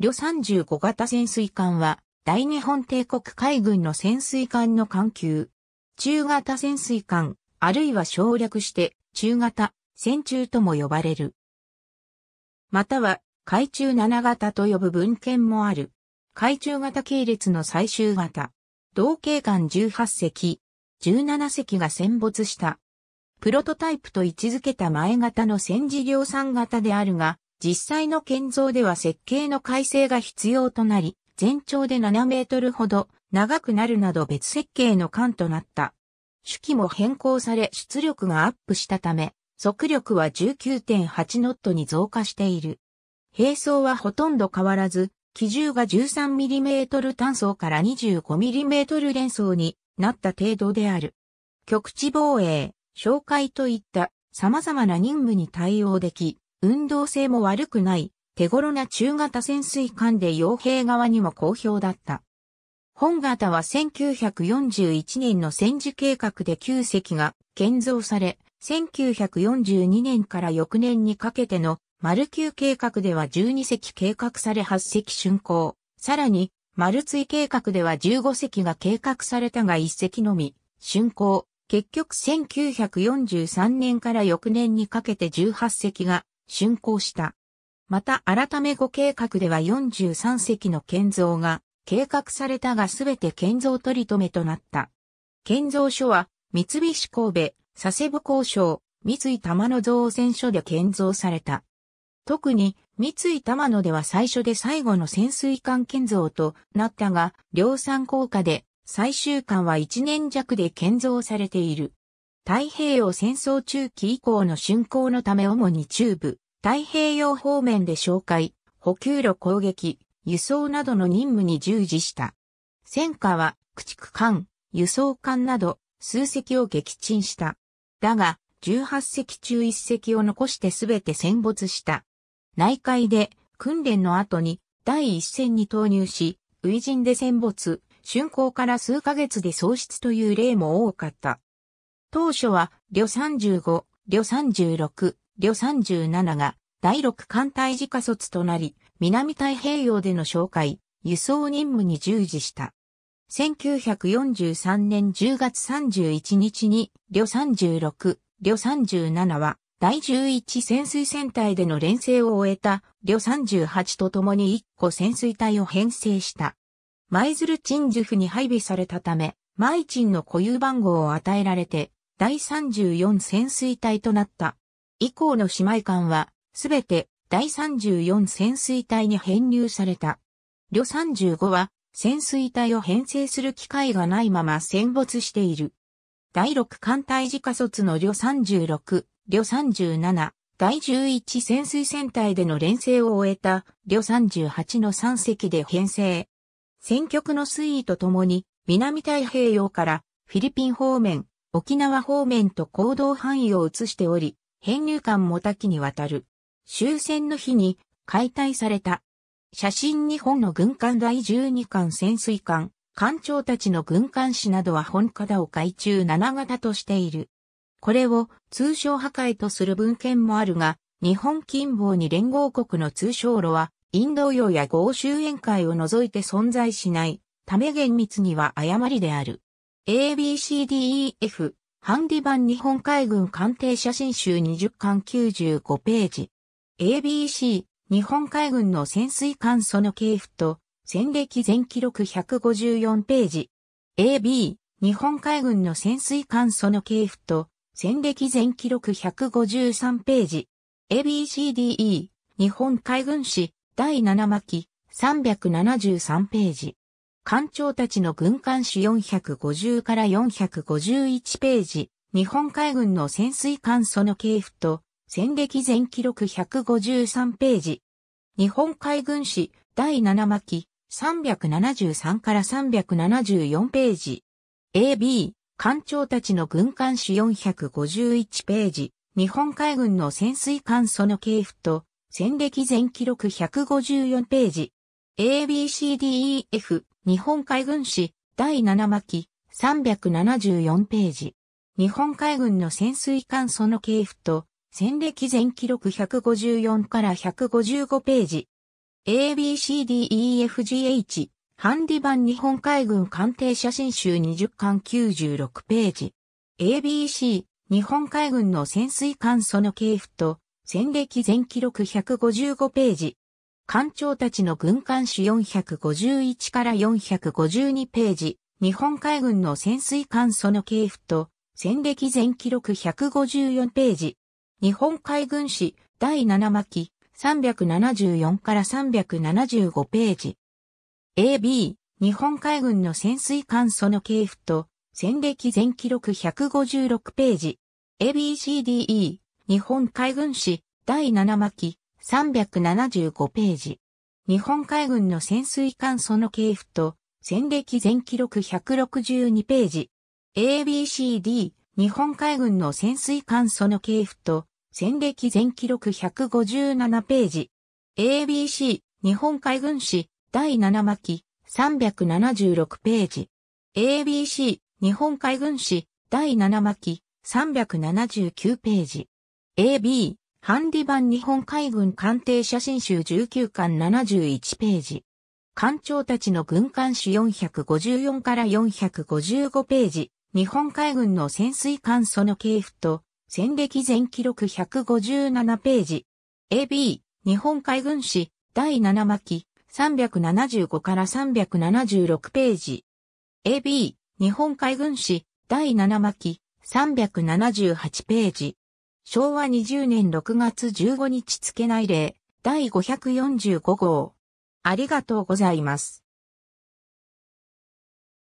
旅35型潜水艦は、大日本帝国海軍の潜水艦の艦級。中型潜水艦、あるいは省略して、中型、戦中とも呼ばれる。または、海中7型と呼ぶ文献もある。海中型系列の最終型。同型艦18隻、17隻が戦没した。プロトタイプと位置づけた前型の戦時量産型であるが、実際の建造では設計の改正が必要となり、全長で7メートルほど長くなるなど別設計の艦となった。主機も変更され出力がアップしたため、速力は19.8ノットに増加している。並走はほとんど変わらず、機重が 13mm 単装から 25mm 連装になった程度である。局地防衛、紹介といった様々な任務に対応でき、運動性も悪くない、手頃な中型潜水艦で傭兵側にも好評だった。本型は1941年の戦時計画で9隻が建造され、1942年から翌年にかけての丸9計画では12隻計画され8隻竣工。さらに、丸追計画では15隻が計画されたが1隻のみ、竣工。結局1943年から翌年にかけて18隻が竣工した。また改め後計画では43隻の建造が計画されたがすべて建造取り留めとなった。建造所は三菱神戸、佐世保交渉、三井玉野造船所で建造された。特に三井玉野では最初で最後の潜水艦建造となったが、量産効果で最終艦は1年弱で建造されている。太平洋戦争中期以降の竣工のため主に中部、太平洋方面で紹介、補給路攻撃、輸送などの任務に従事した。戦火は、駆逐艦、輸送艦など、数隻を撃沈した。だが、18隻中1隻を残して全て戦没した。内海で、訓練の後に、第一戦に投入し、初陣で戦没、竣工から数ヶ月で喪失という例も多かった。当初は、旅35、旅36、旅37が、第6艦隊自家卒となり、南太平洋での紹介、輸送任務に従事した。1943年10月31日に、旅36、旅37は、第11潜水戦隊での連成を終えた、旅38と共に1個潜水隊を編成した。舞鶴鎮守府に配備されたため、舞鎮の固有番号を与えられて、第34潜水隊となった。以降の姉妹艦は、すべて第34潜水隊に編入された。旅35は、潜水隊を編成する機会がないまま戦没している。第6艦隊自家卒の旅36、旅37、第11潜水船隊での連成を終えた旅38の3隻で編成。戦局の推移とともに、南太平洋からフィリピン方面、沖縄方面と行動範囲を移しており、編入館も多岐にわたる。終戦の日に解体された。写真日本の軍艦第12艦潜水艦、艦長たちの軍艦士などは本型を海中7型としている。これを通称破壊とする文献もあるが、日本近傍に連合国の通称路は、インド洋や豪州宴会を除いて存在しない、ため厳密には誤りである。ABCDEF ハンディ版日本海軍艦艇写真集20巻95ページ。ABC 日本海軍の潜水艦その系譜と戦歴全記録154ページ。AB 日本海軍の潜水艦その系譜と戦歴全記録153ページ。ABCDE 日本海軍史第7巻373ページ。艦長たちの軍艦史450から451ページ、日本海軍の潜水艦その系譜と、戦歴全記録153ページ。日本海軍史第7巻373から374ページ。AB、艦長たちの軍艦史451ページ。日本海軍の潜水艦その系譜と、戦歴全記録154ページ。ABCDEF、日本海軍史第7巻374ページ。日本海軍の潜水艦その系譜と戦歴全記録154から155ページ。ABCDEFGH ハンディ版日本海軍艦艇写真集20巻96ページ。ABC 日本海軍の潜水艦その系譜と戦歴全記録155ページ。艦長たちの軍艦史451から452ページ、日本海軍の潜水艦その系譜と、戦歴全記録154ページ、日本海軍史第7巻374から375ページ。AB、日本海軍の潜水艦その系譜と、戦歴全記録156ページ。ABCDE、日本海軍史第7巻375ページ。日本海軍の潜水艦その系譜と、戦歴全記録162ページ。ABCD、日本海軍の潜水艦その系譜と、戦歴全記録157ページ。ABC、日本海軍史、第7巻、376ページ。ABC、日本海軍史、第7巻、379ページ。AB、ハンディ版日本海軍艦艇写真集19巻71ページ。艦長たちの軍艦誌454から455ページ。日本海軍の潜水艦その系譜と、戦歴全記録157ページ。AB、日本海軍誌第7巻375から376ページ。AB、日本海軍誌第7巻378ページ。昭和20年6月15日付内例第545号。ありがとうございます。